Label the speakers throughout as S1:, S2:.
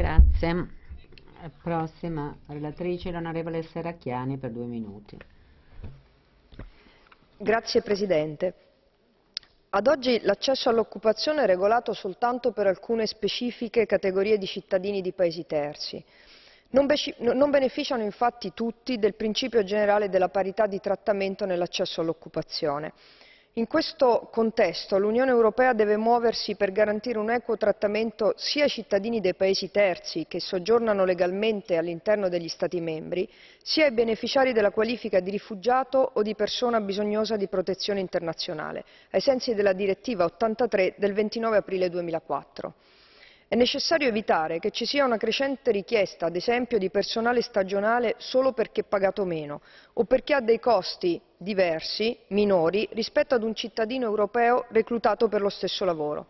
S1: Grazie. Prossima relatrice, l'onorevole Serracchiani, per due minuti.
S2: Grazie Presidente. Ad oggi l'accesso all'occupazione è regolato soltanto per alcune specifiche categorie di cittadini di paesi terzi. Non, non beneficiano infatti tutti del principio generale della parità di trattamento nell'accesso all'occupazione. In questo contesto l'Unione Europea deve muoversi per garantire un equo trattamento sia ai cittadini dei Paesi terzi che soggiornano legalmente all'interno degli Stati membri, sia ai beneficiari della qualifica di rifugiato o di persona bisognosa di protezione internazionale, ai sensi della direttiva 83 del 29 aprile 2004. È necessario evitare che ci sia una crescente richiesta, ad esempio, di personale stagionale solo perché pagato meno o perché ha dei costi diversi, minori, rispetto ad un cittadino europeo reclutato per lo stesso lavoro.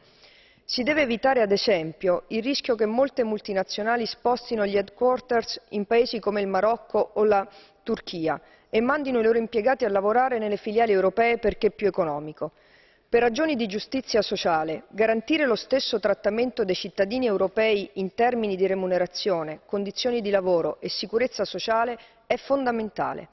S2: Si deve evitare, ad esempio, il rischio che molte multinazionali spostino gli headquarters in paesi come il Marocco o la Turchia e mandino i loro impiegati a lavorare nelle filiali europee perché più economico. Per ragioni di giustizia sociale, garantire lo stesso trattamento dei cittadini europei in termini di remunerazione, condizioni di lavoro e sicurezza sociale è fondamentale.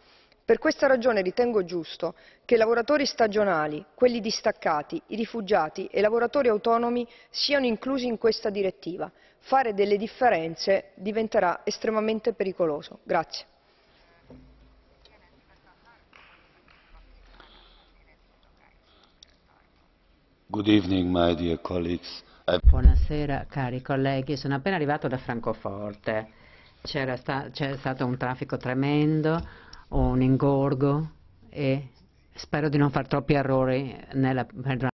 S2: Per questa ragione ritengo giusto che i lavoratori stagionali, quelli distaccati, i rifugiati e i lavoratori autonomi siano inclusi in questa direttiva. Fare delle differenze diventerà estremamente pericoloso. Grazie.
S1: Good evening, my dear colleagues. Buonasera, cari colleghi. Sono appena arrivato da Francoforte. C'era sta, stato un traffico tremendo, un ingorgo e spero di non far troppi errori nella